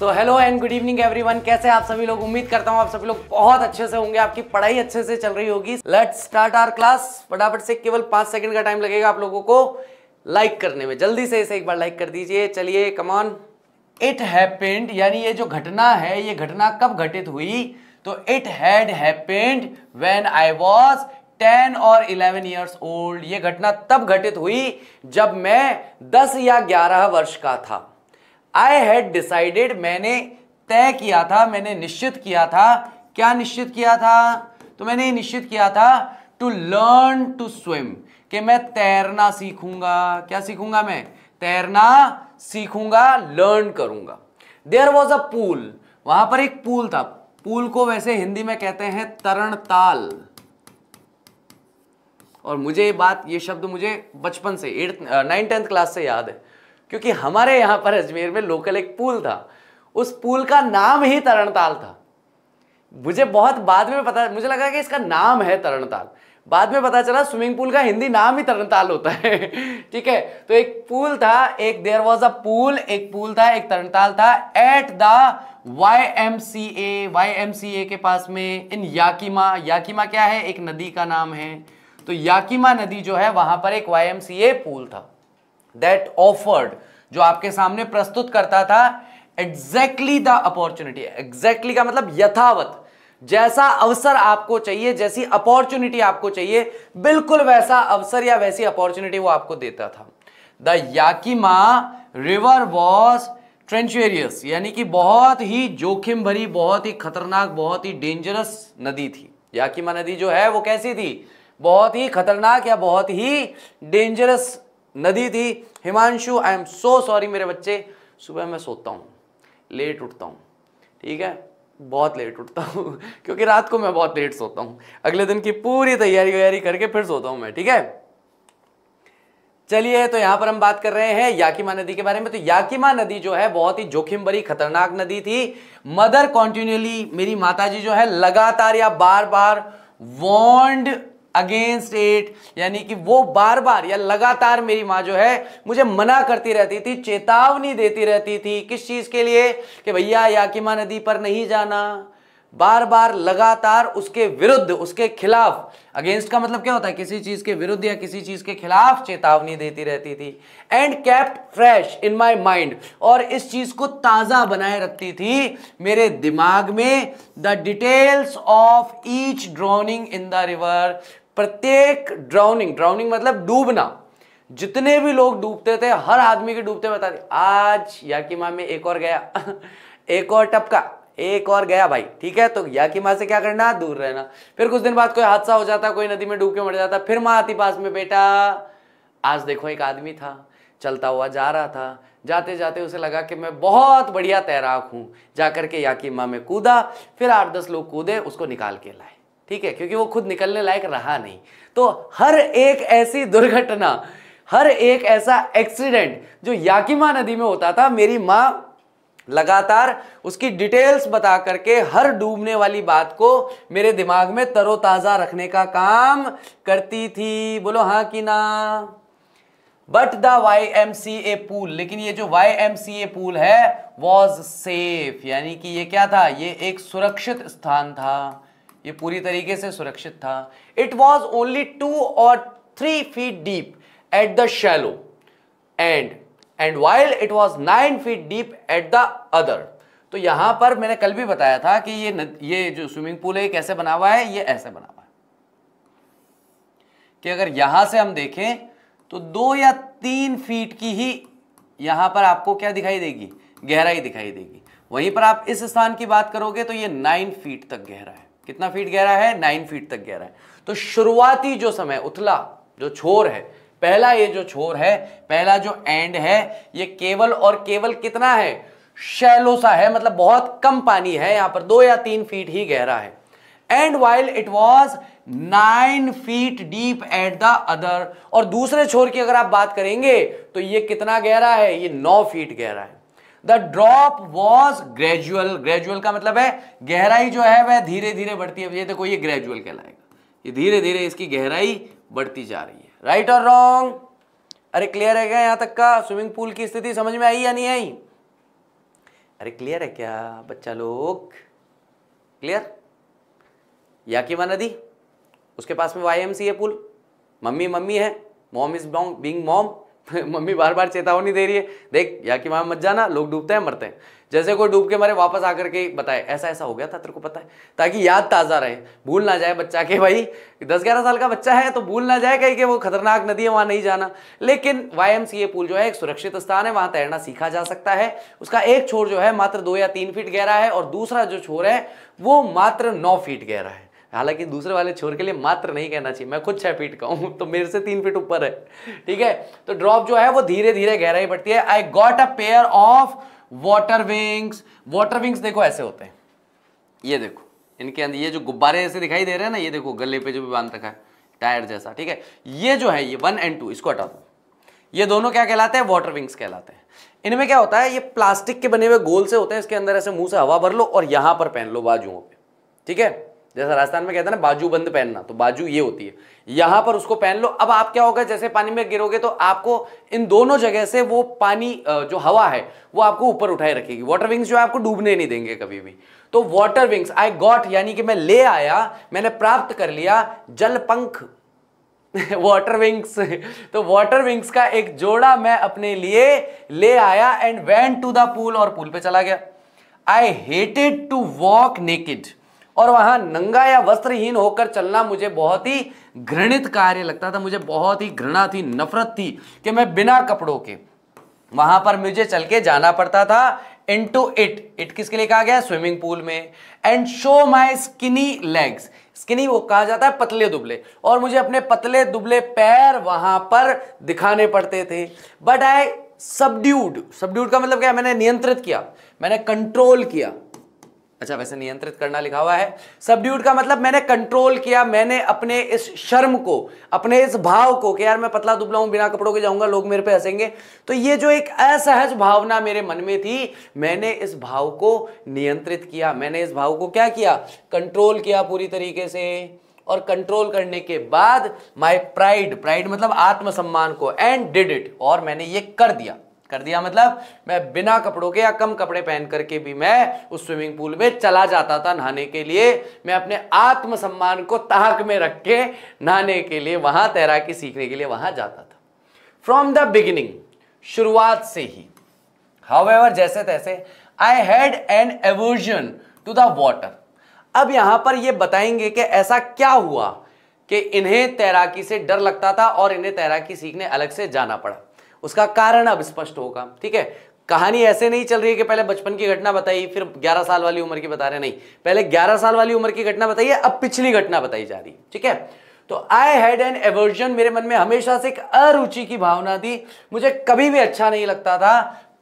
So hello and good evening everyone कैसे आप सभी लोग उम्मीद करता हूँ आप सभी लोग बहुत अच्छे से होंगे आपकी पढ़ाई अच्छे से चल रही होगी लेट स्टार्ट आर क्लास फटाफट से केवल पांच सेकंड का टाइम लगेगा आप लोगों को लाइक like करने में जल्दी से इसे एक बार लाइक like कर दीजिए चलिए कमान इट हैपेंड यानी ये जो घटना है ये घटना कब घटित हुई तो it had happened when I was ten और इलेवन ईयर्स ओल्ड ये घटना तब घटित हुई जब मैं दस या ग्यारह वर्ष का था आई हैड डिसाइडेड मैंने तय किया था मैंने निश्चित किया था क्या निश्चित किया था तो मैंने ये निश्चित किया था टू लर्न टू स्विम कि मैं तैरना सीखूंगा क्या सीखूंगा मैं तैरना सीखूंगा लर्न करूंगा देयर वॉज अ पूल वहां पर एक पूल था पूल को वैसे हिंदी में कहते हैं तरण ताल और मुझे ये बात ये शब्द मुझे बचपन से एट नाइन टेंथ क्लास से याद है क्योंकि हमारे यहाँ पर अजमेर में लोकल एक पूल था उस पूल का नाम ही तरणताल था मुझे बहुत बाद में पता मुझे लगा कि इसका नाम है तरणताल बाद में पता चला स्विमिंग पूल का हिंदी नाम ही तरणताल होता है ठीक है तो एक पूल था एक देर वॉज अ पूल एक पूल था एक तरणताल था at the Y M C A Y M C A के पास में इन याकिमा याकिमा क्या है एक नदी का नाम है तो याकिमा नदी जो है वहां पर एक Y M C A pool था दैट ऑफर्ड जो आपके सामने प्रस्तुत करता था एग्जैक्टली द अपॉर्चुनिटी एग्जैक्टली का मतलब यथावत जैसा अवसर आपको चाहिए जैसी अपॉर्चुनिटी आपको चाहिए बिल्कुल वैसा अवसर या वैसी अपॉर्चुनिटी वो आपको देता था the Yakima river was treacherous यानी कि बहुत ही जोखिम भरी बहुत ही खतरनाक बहुत ही डेंजरस नदी थी याकिमा नदी जो है वो कैसी थी बहुत ही खतरनाक या बहुत ही डेंजरस नदी थी Himanshu I am so sorry मेरे बच्चे सुबह मैं सोता हूँ लेट उठता हूँ ठीक है बहुत लेट उठता हूँ क्योंकि रात को मैं बहुत लेट सोता हूँ अगले दिन की पूरी तैयारी वैयारी करके फिर सोता हूँ मैं ठीक है चलिए तो यहाँ पर हम बात कर रहे हैं याकिमा नदी के बारे में तो याकिमा नदी जो है बहुत ही जोखिम भरी खतरनाक नदी थी मदर कॉन्टिन्यूली मेरी माताजी जो है लगातार या बार बार वॉन्ड अगेंस्ट इट यानी कि वो बार बार या लगातार मेरी माँ जो है मुझे मना करती रहती थी चेतावनी देती रहती थी किस चीज़ के लिए कि भैया याकिमा नदी पर नहीं जाना बार बार लगातार उसके विरुद्ध उसके खिलाफ अगेंस्ट का मतलब क्या होता है किसी चीज के विरुद्ध या किसी चीज के खिलाफ चेतावनी देती रहती थी and kept fresh in my mind और इस चीज को ताजा बनाए रखती थी मेरे दिमाग में the details of each drowning in the river प्रत्येक ड्राउनिंग ड्राउनिंग मतलब डूबना जितने भी लोग डूबते थे हर आदमी के डूबते बता दिए आज याकिमा में एक और गया एक और टपका एक और गया भाई ठीक है तो या की माँ से क्या करना दूर रहना फिर कुछ दिन बाद कोई हादसा हो जाता कोई नदी में डूब के मर जाता फिर माँ आती पास में बेटा आज देखो एक आदमी था चलता हुआ जा रहा था जाते जाते उसे लगा कि मैं बहुत बढ़िया तैराक हूँ जा करके याकिमा माँ में कूदा फिर आठ दस लोग कूदे उसको निकाल के लाए ठीक है क्योंकि वो खुद निकलने लायक रहा नहीं तो हर एक ऐसी दुर्घटना हर एक ऐसा एक्सीडेंट जो याकिमा नदी में होता था मेरी माँ लगातार उसकी डिटेल्स बता करके हर डूबने वाली बात को मेरे दिमाग में तरोताज़ा रखने का काम करती थी बोलो हाँ कि ना but the Y M C A pool लेकिन ये जो Y M C A pool है वॉज सेफ यानी कि ये क्या था ये एक सुरक्षित स्थान था ये पूरी तरीके से सुरक्षित था इट वॉज ओनली टू और three feet deep at the shallow end and while it was nine feet deep at the other तो यहां पर मैंने कल भी बताया था कि ये ये जो स्विमिंग पूल है कैसे बना हुआ है ये ऐसे बना हुआ है कि अगर यहां से हम देखें तो दो या तीन फीट की ही यहां पर आपको क्या दिखाई देगी गहराई दिखाई देगी वहीं पर आप इस स्थान की बात करोगे तो ये नाइन फीट तक गहरा है कितना फीट गहरा है नाइन फीट तक गहरा है तो शुरुआती जो समय उथला जो छोर है पहला ये जो छोर है पहला जो एंड है ये केवल और केवल कितना है शैलो सा है मतलब बहुत कम पानी है यहां पर दो या तीन फीट ही गहरा है and while it was nine feet deep at the other और दूसरे छोर की अगर आप बात करेंगे तो ये कितना गहरा है ये नौ फीट गहरा है the drop was gradual gradual का मतलब है गहराई जो है वह धीरे धीरे बढ़ती है ये देखो ये ग्रेजुअल कहलाएगा ये धीरे धीरे इसकी गहराई बढ़ती जा रही है राइट और रॉन्ग अरे क्लियर है क्या यहाँ तक का स्विमिंग पूल की स्थिति समझ में आई या नहीं आई अरे क्लियर है क्या बच्चा लोग क्लियर या याकिमा नदी उसके पास में वाई एम सी है पुल मम्मी मम्मी है मॉम इज बॉन्ग बींग मॉम मम्मी बार बार चेतावनी दे रही है देख या कि वहां मत जाना लोग डूबते हैं मरते हैं जैसे कोई डूब के मरे वापस आकर के बताए ऐसा ऐसा हो गया था तेरे को पता है ताकि याद ताज़ा रहे भूल ना जाए बच्चा के भाई दस ग्यारह साल का बच्चा है तो भूल ना जाए कहीं कि वो खतरनाक नदी है वहाँ नहीं जाना लेकिन वाई पूल जो है एक सुरक्षित स्थान है वहां तैरना सीखा जा सकता है उसका एक छोर जो है मात्र दो या तीन फीट गहरा है और दूसरा जो छोर है वो मात्र नौ फीट गहरा है हालांकि दूसरे वाले छोर के लिए मात्र नहीं कहना चाहिए मैं खुद छह फीट का हूं तो मेरे से तीन फीट ऊपर है ठीक है तो ड्रॉप जो है वो धीरे धीरे गहराई बढ़ती है I got a pair of water wings water wings देखो ऐसे होते हैं ये देखो इनके अंदर ये जो गुब्बारे ऐसे दिखाई दे रहे हैं ना ये देखो गले पे जो भी बांध रखा है टायर जैसा ठीक है ये जो है ये वन एंड टू इसको हटा दो ये दोनों क्या कहलाते हैं वॉटर विंग्स कहलाते हैं इनमें क्या होता है ये प्लास्टिक के बने हुए गोल से होते हैं इसके अंदर ऐसे मुंह से हवा भर लो और यहां पर पहन लो बाजुओं पे ठीक है जैसे राजस्थान में कहते हैं ना बाजू बंद पहनना तो बाजू ये होती है यहां पर उसको पहन लो अब आप क्या होगा जैसे पानी में गिरोगे तो आपको इन दोनों जगह से वो पानी जो हवा है वो आपको ऊपर उठाए रखेगी वाटर विंग्स जो है आपको डूबने नहीं देंगे कभी भी तो वाटर विंग्स आई गॉट यानी कि मैं ले आया मैंने प्राप्त कर लिया जल पंख वाटर विंग्स तो वाटर विंग्स का एक जोड़ा मैं अपने लिए ले आया and went to the pool और पूल पे चला गया I hated to walk naked और वहां नंगा या वस्त्रहीन होकर चलना मुझे बहुत ही घृणित कार्य लगता था मुझे बहुत ही घृणा थी नफरत थी कि मैं बिना कपड़ों के वहां पर मुझे चल के जाना पड़ता था इन टू इट इट किसके लिए कहा गया स्विमिंग पूल में and show my skinny legs skinny वो कहा जाता है पतले दुबले और मुझे अपने पतले दुबले पैर वहां पर दिखाने पड़ते थे बट आई सबड्यूड सबड्यूड का मतलब क्या मैंने नियंत्रित किया मैंने कंट्रोल किया अच्छा वैसे नियंत्रित करना लिखा हुआ है सबड्यूट का मतलब मैंने कंट्रोल किया मैंने अपने इस शर्म को अपने इस भाव को कि यार मैं पतला दुबला हूं बिना कपड़ों के जाऊंगा लोग मेरे पे हंसेंगे तो ये जो एक असहज भावना मेरे मन में थी मैंने इस भाव को नियंत्रित किया मैंने इस भाव को क्या किया कंट्रोल किया पूरी तरीके से और कंट्रोल करने के बाद माई प्राइड प्राइड मतलब आत्मसम्मान को एंड डिड इट और मैंने ये कर दिया कर दिया मतलब मैं बिना कपड़ों के या कम कपड़े पहन करके भी मैं उस स्विमिंग पूल में चला जाता था नहाने के लिए मैं अपने आत्मसम्मान को ताक में रख के नहाने के लिए वहां तैराकी सीखने के लिए वहां जाता था फ्रॉम द बिगिनिंग शुरुआत से ही हाउएवर जैसे तैसे I had an aversion to the water अब यहां पर यह बताएंगे कि ऐसा क्या हुआ कि इन्हें तैराकी से डर लगता था और इन्हें तैराकी सीखने अलग से जाना पड़ा उसका कारण अब स्पष्ट होगा ठीक है कहानी ऐसे नहीं चल रही है कि पहले बचपन की घटना बताई फिर 11 साल वाली उम्र की बता रहे नहीं पहले 11 साल वाली उम्र की घटना बताई है अब पिछली घटना बताई जा रही ठीक है तो आई हैड एन एवर्जन मेरे मन में हमेशा से एक अरुचि की भावना थी मुझे कभी भी अच्छा नहीं लगता था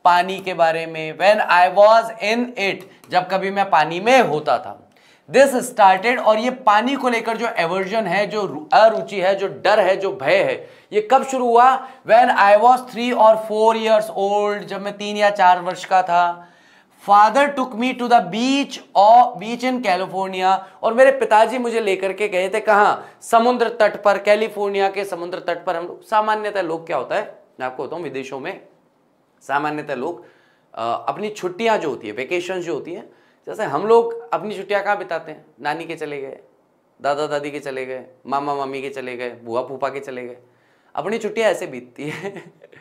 पानी के बारे में when I was in it जब कभी मैं पानी में होता था दिस स्टार्टेड और ये पानी को लेकर जो एवर्जन है जो अरुचि है जो डर है जो भय है ये कब शुरू हुआ वेन आई वॉज थ्री और फोर ईयर्स ओल्ड जब मैं तीन या चार वर्ष का था father took me to the beach और बीच इन कैलिफोर्निया और मेरे पिताजी मुझे लेकर के गए थे कहाँ समुद्र तट पर कैलिफोर्निया के समुद्र तट पर हम लोग सामान्यतः लोग क्या होता है मैं आपको बताऊँ विदेशों में सामान्यतः लोग अपनी छुट्टियां जो होती है वेकेशन जो होती है जैसे हम लोग अपनी छुट्टियाँ कहाँ बिताते हैं नानी के चले गए दादा दादी के चले गए मामा मामी के चले गए बुआ फूफा के चले गए अपनी छुट्टियाँ ऐसे बीतती है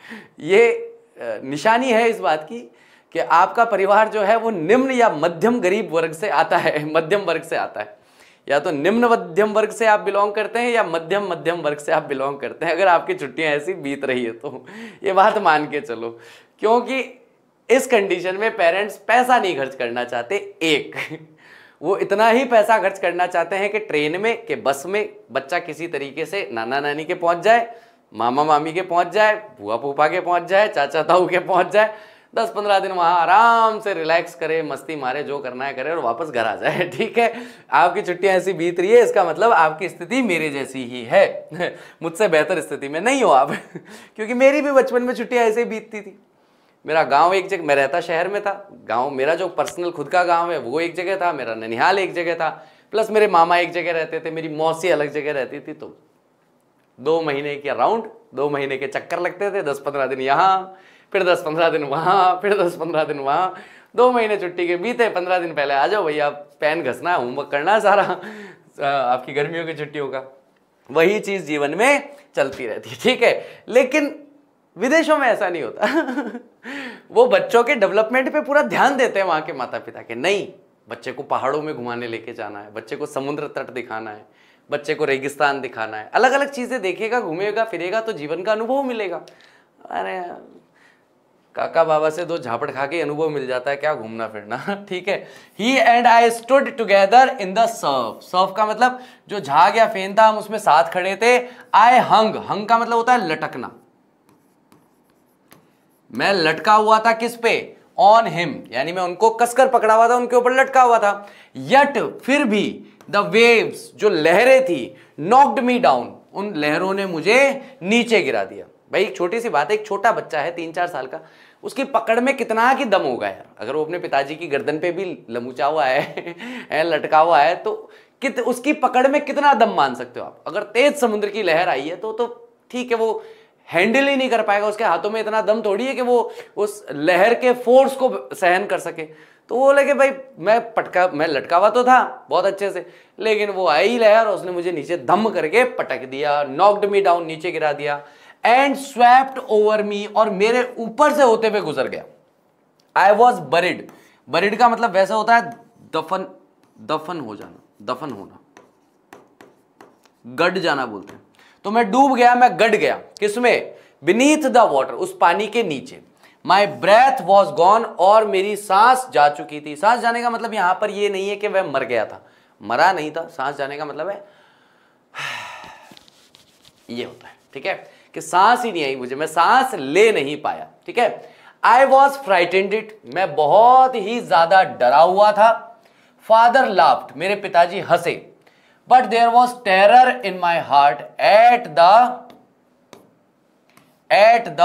ये निशानी है इस बात की कि आपका परिवार जो है वो निम्न या मध्यम गरीब वर्ग से आता है मध्यम वर्ग से आता है या तो निम्न मध्यम वर्ग से आप बिलोंग करते हैं या मध्यम मध्यम वर्ग से आप बिलोंग करते हैं अगर आपकी छुट्टियां ऐसी बीत रही है तो ये बात मान के चलो क्योंकि इस कंडीशन में पेरेंट्स पैसा नहीं खर्च करना चाहते एक वो इतना ही पैसा खर्च करना चाहते हैं कि ट्रेन में कि बस में बच्चा किसी तरीके से नाना नानी के पहुंच जाए मामा मामी के पहुंच जाए भूआ पुपा के पहुंच जाए चाचा ताऊ के पहुंच जाए दस पंद्रह दिन वहां आराम से रिलैक्स करे मस्ती मारे जो करना है करे और वापस घर आ जाए ठीक है आपकी छुट्टियां ऐसी बीत रही है इसका मतलब आपकी स्थिति मेरे जैसी ही है मुझसे बेहतर स्थिति में नहीं हो आप क्योंकि मेरी भी बचपन में छुट्टियां ऐसे बीतती थी मेरा गांव एक जगह मैं रहता शहर में था गांव मेरा जो पर्सनल खुद का गांव है वो एक जगह था मेरा ननिहाल एक जगह था प्लस मेरे मामा एक जगह रहते थे मेरी मौसी अलग जगह रहती थी तो दो महीने के अराउंड दो महीने के चक्कर लगते थे दस पंद्रह दिन यहाँ फिर दस पंद्रह दिन वहाँ फिर दस पंद्रह दिन वहाँ दो महीने छुट्टी के बीते पंद्रह दिन पहले आ जाओ भैया पैन घसना है होमवर्क करना है सारा आपकी गर्मियों की छुट्टियों का वही चीज़ जीवन में चलती रहती है ठीक है लेकिन विदेशों में ऐसा नहीं होता वो बच्चों के डेवलपमेंट पे पूरा ध्यान देते हैं वहाँ के माता पिता के नहीं बच्चे को पहाड़ों में घुमाने लेके जाना है बच्चे को समुद्र तट दिखाना है बच्चे को रेगिस्तान दिखाना है अलग अलग चीज़ें देखेगा घूमेगा फिरेगा तो जीवन का अनुभव मिलेगा अरे काका बाबा से दो झापड़ खा के अनुभव मिल जाता है क्या घूमना फिरना ठीक है ही and I stood together in the surf surf का मतलब जो झाग या फेन था हम उसमें साथ खड़े थे आई हंग हंग का मतलब होता है लटकना मैं लटका हुआ था किस पे ऑन हिम यानी मैं उनको कसकर पकड़ा हुआ था उनके ऊपर लटका हुआ था यट फिर भी द वेव्स जो लहरें थी नॉक्ड मी डाउन उन लहरों ने मुझे नीचे गिरा दिया भाई एक छोटी सी बात है एक छोटा बच्चा है तीन चार साल का उसकी पकड़ में कितना की दम होगा यार अगर वो अपने पिताजी की गर्दन पे भी लमूचा हुआ है लटका हुआ है तो कित उसकी पकड़ में कितना दम मान सकते हो आप अगर तेज समुद्र की लहर आई है तो तो ठीक है वो हैंडल ही नहीं कर पाएगा उसके हाथों में इतना दम थोड़ी है कि वो उस लहर के फोर्स को सहन कर सके तो वो लगे भाई मैं पटका मैं लटका हुआ तो था बहुत अच्छे से लेकिन वो आई लहर उसने मुझे नीचे दम करके पटक दिया नॉक्ड मी डाउन नीचे गिरा दिया एंड स्वेप्ट ओवर मी और मेरे ऊपर से होते हुए गुजर गया आई वॉज बरिड बरिड का मतलब वैसा होता है दफन दफन हो जाना दफन होना गड जाना बोलते हैं तो मैं डूब गया मैं गट गया किसमें बीनीथ द वॉटर उस पानी के नीचे माई ब्रेथ वॉज गॉन और मेरी सांस जा चुकी थी सांस जाने का मतलब यहां पर यह नहीं है कि वह मर गया था मरा नहीं था सांस जाने का मतलब है ये होता है ठीक है कि सांस ही नहीं आई मुझे मैं सांस ले नहीं पाया ठीक है आई वॉज फ्राइटेंडेड मैं बहुत ही ज्यादा डरा हुआ था फादर लाफ्ट मेरे पिताजी हंसे but there was terror in my heart at the at the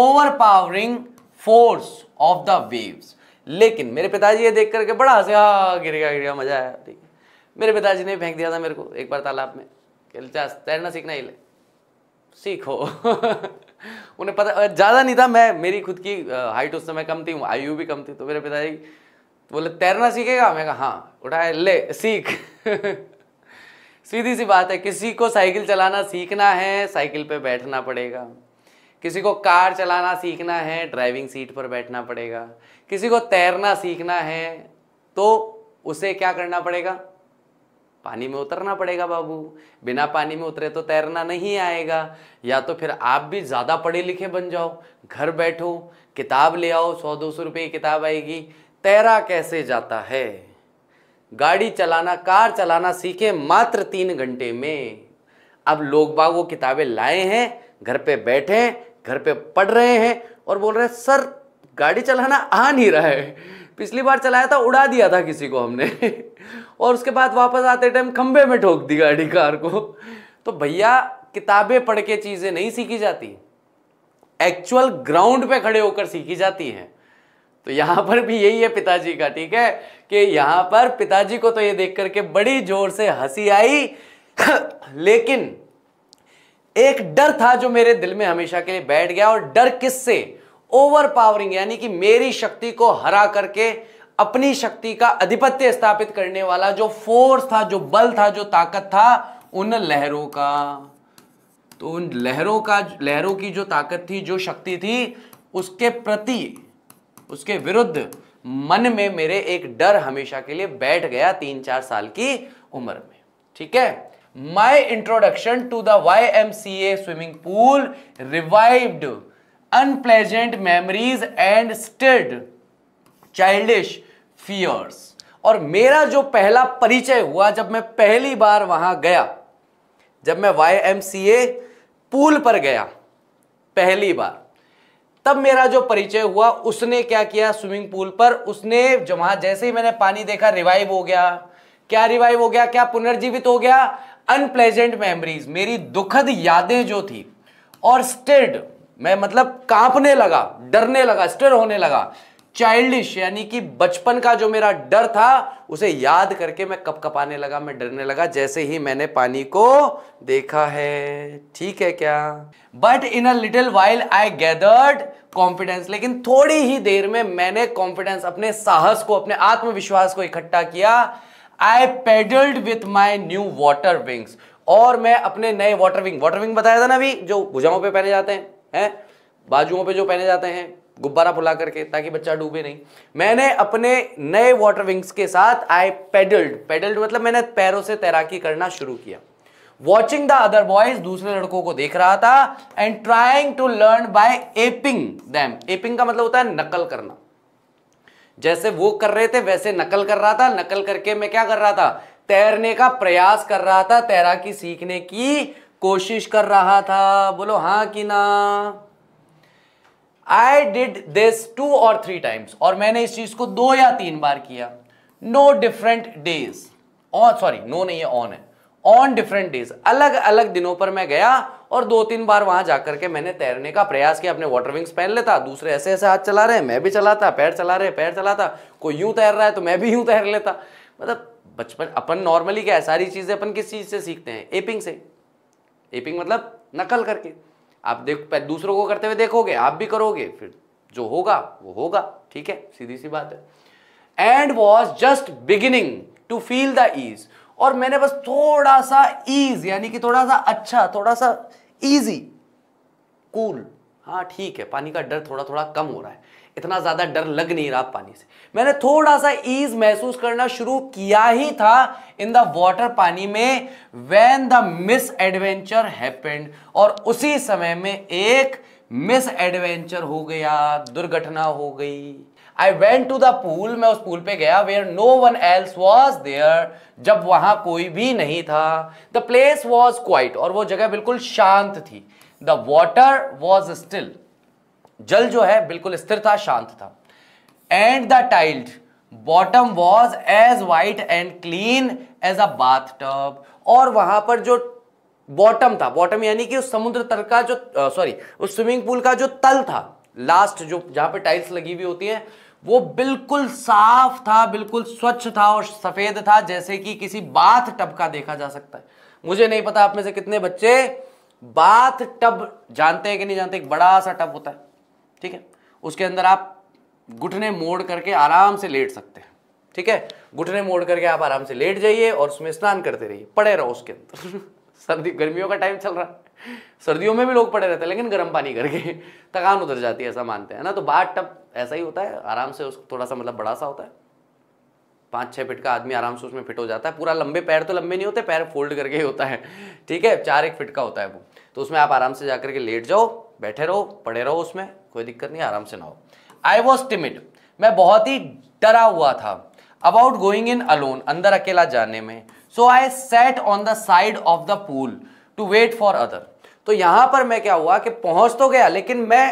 overpowering force of the waves लेकिन मेरे पिताजी ये देख करके बड़ा हंसे हा हाँ, गिर गया गिर गया मजा आया ठीक मेरे पिताजी ने फेंक दिया था मेरे को एक बार तालाब में तैरना सीखना ही ले सीखो उन्हें पता ज़्यादा नहीं था मैं मेरी खुद की हाइट उस समय कम थी आयु भी कम थी तो मेरे पिताजी बोले तैरना सीखेगा मैं कहा हाँ उठाए ले सीख सीधी सी बात है किसी को साइकिल चलाना सीखना है साइकिल पे बैठना पड़ेगा किसी को कार चलाना सीखना है ड्राइविंग सीट पर बैठना पड़ेगा किसी को तैरना सीखना है तो उसे क्या करना पड़ेगा पानी में उतरना पड़ेगा बाबू बिना पानी में उतरे तो तैरना नहीं आएगा या तो फिर आप भी ज़्यादा पढ़े लिखे बन जाओ घर बैठो किताब ले आओ सौ दो सौ रुपये की किताब आएगी तैरा कैसे जाता है गाड़ी चलाना कार चलाना सीखे मात्र तीन घंटे में अब लोग बाग वो किताबें लाए हैं घर पे बैठे हैं घर पे पढ़ रहे हैं और बोल रहे हैं सर गाड़ी चलाना आ नहीं रहा है पिछली बार चलाया था उड़ा दिया था किसी को हमने और उसके बाद वापस आते टाइम खंबे में ठोक दी गाड़ी कार को तो भैया किताबें पढ़ के चीज़ें नहीं सीखी जाती एक्चुअल ग्राउंड पे खड़े होकर सीखी जाती हैं तो यहां पर भी यही है पिताजी का ठीक है कि यहां पर पिताजी को तो ये देख करके बड़ी जोर से हंसी आई लेकिन एक डर था जो मेरे दिल में हमेशा के लिए बैठ गया और डर किससे ओवर पावरिंग यानी कि मेरी शक्ति को हरा करके अपनी शक्ति का अधिपत्य स्थापित करने वाला जो फोर्स था जो बल था जो ताकत था उन लहरों का तो उन लहरों का लहरों की जो ताकत थी जो शक्ति थी उसके प्रति उसके विरुद्ध मन में मेरे एक डर हमेशा के लिए बैठ गया तीन चार साल की उम्र में ठीक है my introduction to the Y M C A swimming pool revived unpleasant memories and stirred childish fears और मेरा जो पहला परिचय हुआ जब मैं पहली बार वहां गया जब मैं Y M C A pool पर गया पहली बार तब मेरा जो परिचय हुआ उसने क्या किया स्विमिंग पूल पर उसने जमा जैसे ही मैंने पानी देखा रिवाइव हो गया क्या रिवाइव हो गया क्या पुनर्जीवित हो गया अनप्लेजेंट मेमोरीज मेरी दुखद यादें जो थी और स्टेड मैं मतलब कांपने लगा डरने लगा स्टेड होने लगा चाइल्डिश यानी कि बचपन का जो मेरा डर था उसे याद करके मैं कप कपाने लगा मैं डरने लगा जैसे ही मैंने पानी को देखा है ठीक है क्या but in a little while I gathered confidence लेकिन थोड़ी ही देर में मैंने कॉन्फिडेंस अपने साहस को अपने आत्मविश्वास को इकट्ठा किया I paddled with my new water wings और मैं अपने नए वाटर विंग वॉटर विंग बताया था ना अभी जो भुजाओं पे पहने जाते हैं है? बाजुओं पे जो पहने जाते हैं गुब्बारा फुला करके ताकि बच्चा डूबे नहीं मैंने अपने नए वॉटर विंग्स के साथ आई पेडल्ड पेडल्ड मतलब मैंने पैरों से तैराकी करना शुरू किया वॉचिंग द अदर बॉयज दूसरे लड़कों को देख रहा था and trying to learn by aping them aping का मतलब होता है नकल करना जैसे वो कर रहे थे वैसे नकल कर रहा था नकल करके मैं क्या कर रहा था तैरने का प्रयास कर रहा था तैराकी सीखने की कोशिश कर रहा था बोलो हाँ कि ना आई डिड दिस टू और थ्री टाइम्स और मैंने इस चीज को दो या तीन बार किया no different days on sorry no नहीं है ऑन है ऑन डिफरेंट डेज अलग अलग दिनों पर मैं गया और दो तीन बार वहां जाकर के मैंने तैरने का प्रयास किया अपने वाटर विंग्स पहन लेता दूसरे ऐसे ऐसे हाथ चला रहे हैं मैं भी चलाता पैर चला रहे पैर चलाता कोई यूं तैर रहा है तो मैं भी यूं तैर लेता मतलब बचपन अपन नॉर्मली क्या है सारी चीज़ें अपन किस चीज़ से सीखते हैं एपिंग से एपिंग मतलब नकल करके आप देख दूसरों को करते हुए देखोगे आप भी करोगे फिर जो होगा वो होगा ठीक है सीधी सी बात है and was just beginning to feel the ease और मैंने बस थोड़ा सा ईज यानी कि थोड़ा सा अच्छा थोड़ा सा ईजी कूल हाँ ठीक है पानी का डर थोड़ा थोड़ा कम हो रहा है इतना ज़्यादा डर लग नहीं रहा पानी से मैंने थोड़ा सा ईज महसूस करना शुरू किया ही था इन द वॉटर पानी में when the misadventure happened और उसी समय में एक मिस एडवेंचर हो गया दुर्घटना हो गई I went to the pool मैं उस पूल पे गया where no one else was there जब वहां कोई भी नहीं था द प्लेस वॉज क्वाइट और वो जगह बिल्कुल शांत थी द वॉटर वॉज स्टिल जल जो है बिल्कुल स्थिर था शांत था and the tiled bottom was as white and clean as a bathtub और वहां पर जो बॉटम था बॉटम यानी कि उस समुद्र तल का जो सॉरी उस स्विमिंग पूल का जो तल था लास्ट जो जहां पे टाइल्स लगी हुई होती है वो बिल्कुल साफ था बिल्कुल स्वच्छ था और सफ़ेद था जैसे कि किसी बाथ टब का देखा जा सकता है मुझे नहीं पता आप में से कितने बच्चे बाथ टब जानते हैं कि नहीं जानते एक बड़ा सा टब होता है ठीक है उसके अंदर आप घुटने मोड़ करके आराम से लेट सकते हैं ठीक है घुटने मोड़ करके आप आराम से लेट जाइए और उसमें स्नान करते रहिए पड़े रहो उसके अंदर सर्दी गर्मियों का टाइम चल रहा है सर्दियों में भी लोग पड़े रहते हैं लेकिन गर्म पानी करके थकान उतर जाती है ऐसा मानते हैं ना तो बाट टप ऐसा ही होता है आराम से उसको थोड़ा सा मतलब बड़ा सा होता है पाँच छः फिट का आदमी आराम से उसमें फिट हो जाता है पूरा लंबे पैर तो लंबे नहीं होते पैर फोल्ड करके ही होता है ठीक है चार एक फिट का होता है वो तो उसमें आप आराम से जा करके लेट जाओ बैठे रहो पड़े रहो उसमें कोई दिक्कत नहीं आराम से ना हो आई वॉज टिमिड मैं बहुत ही डरा हुआ था अबाउट गोइंग इन अलोन अंदर अकेला जाने में so I sat on the side of the pool to wait for other तो यहां पर मैं क्या हुआ कि पहुंच तो गया लेकिन मैं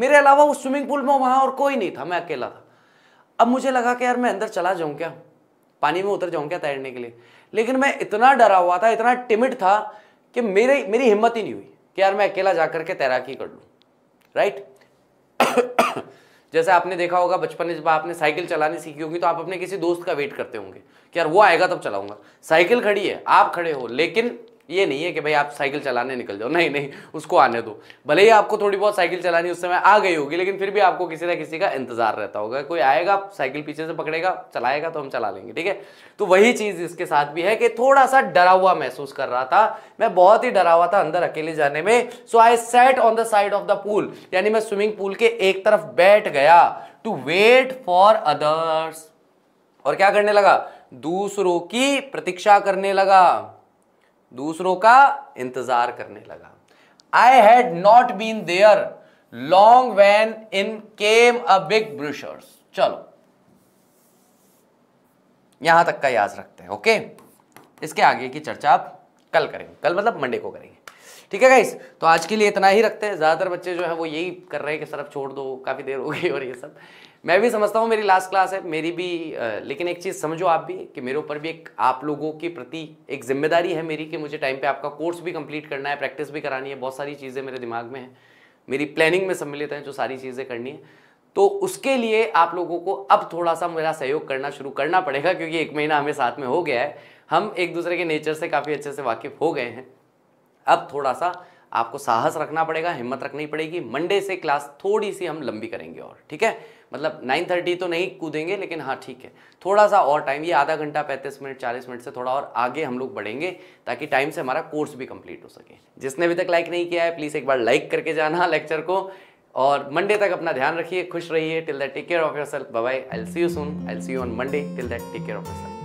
मेरे अलावा उस स्विमिंग पूल में वहां और कोई नहीं था मैं अकेला था अब मुझे लगा कि यार मैं अंदर चला जाऊं क्या पानी में उतर जाऊं क्या तैरने के लिए लेकिन मैं इतना डरा हुआ था इतना टिमिट था कि मेरे मेरी हिम्मत ही नहीं हुई कि यार मैं अकेला जा करके तैराकी कर लू राइट जैसे आपने देखा होगा बचपन में जब आपने साइकिल चलानी सीखी होगी तो आप अपने किसी दोस्त का वेट करते होंगे कि यार वो आएगा तब चलाऊंगा साइकिल खड़ी है आप खड़े हो लेकिन ये नहीं है कि भाई आप साइकिल चलाने निकल जाओ नहीं नहीं उसको आने दो भले ही आपको थोड़ी बहुत साइकिल चलानी उस समय आ गई होगी लेकिन फिर भी आपको किसी ना किसी का इंतजार रहता होगा कोई आएगा साइकिल पीछे से पकड़ेगा चलाएगा तो हम चला लेंगे ठीक है तो वही चीज़ इसके साथ भी है कि थोड़ा सा डरा हुआ महसूस कर रहा था मैं बहुत ही डरा हुआ था अंदर अकेले जाने में so I sat on the side of the pool यानी मैं स्विमिंग पूल के एक तरफ बैठ गया टू वेट फॉर अदर्स और क्या करने लगा दूसरों की प्रतीक्षा करने लगा दूसरों का इंतजार करने लगा I had not been there long when in came a big bruisers चलो यहां तक का याद रखते हैं ओके इसके आगे की चर्चा आप कल करेंगे कल मतलब मंडे को करेंगे ठीक है गाइस तो आज के लिए इतना ही रखते हैं ज़्यादातर बच्चे जो है वो यही कर रहे हैं कि सर अब छोड़ दो काफ़ी देर हो गई और ये सब मैं भी समझता हूँ मेरी लास्ट क्लास है मेरी भी आ, लेकिन एक चीज़ समझो आप भी कि मेरे ऊपर भी एक आप लोगों के प्रति एक जिम्मेदारी है मेरी कि मुझे टाइम पे आपका कोर्स भी कंप्लीट करना है प्रैक्टिस भी करानी है बहुत सारी चीज़ें मेरे दिमाग में हैं मेरी प्लानिंग में सम्मिलित हैं जो सारी चीज़ें करनी है तो उसके लिए आप लोगों को अब थोड़ा सा मेरा सहयोग करना शुरू करना पड़ेगा क्योंकि एक महीना हमें साथ में हो गया है हम एक दूसरे के नेचर से काफ़ी अच्छे से वाकिफ़ हो गए हैं अब थोड़ा सा आपको साहस रखना पड़ेगा हिम्मत रखनी पड़ेगी मंडे से क्लास थोड़ी सी हम लंबी करेंगे और ठीक है मतलब 9:30 तो नहीं कूदेंगे लेकिन हाँ ठीक है थोड़ा सा और टाइम ये आधा घंटा 35 मिनट 40 मिनट से थोड़ा और आगे हम लोग बढ़ेंगे ताकि टाइम से हमारा कोर्स भी कंप्लीट हो सके जिसने अभी तक लाइक नहीं किया है प्लीज़ एक बार लाइक करके जाना लेक्चर को और मंडे तक अपना ध्यान रखिए खुश रहिए till that take care of yourself bye I see you soon I see you on Monday till that take care of your self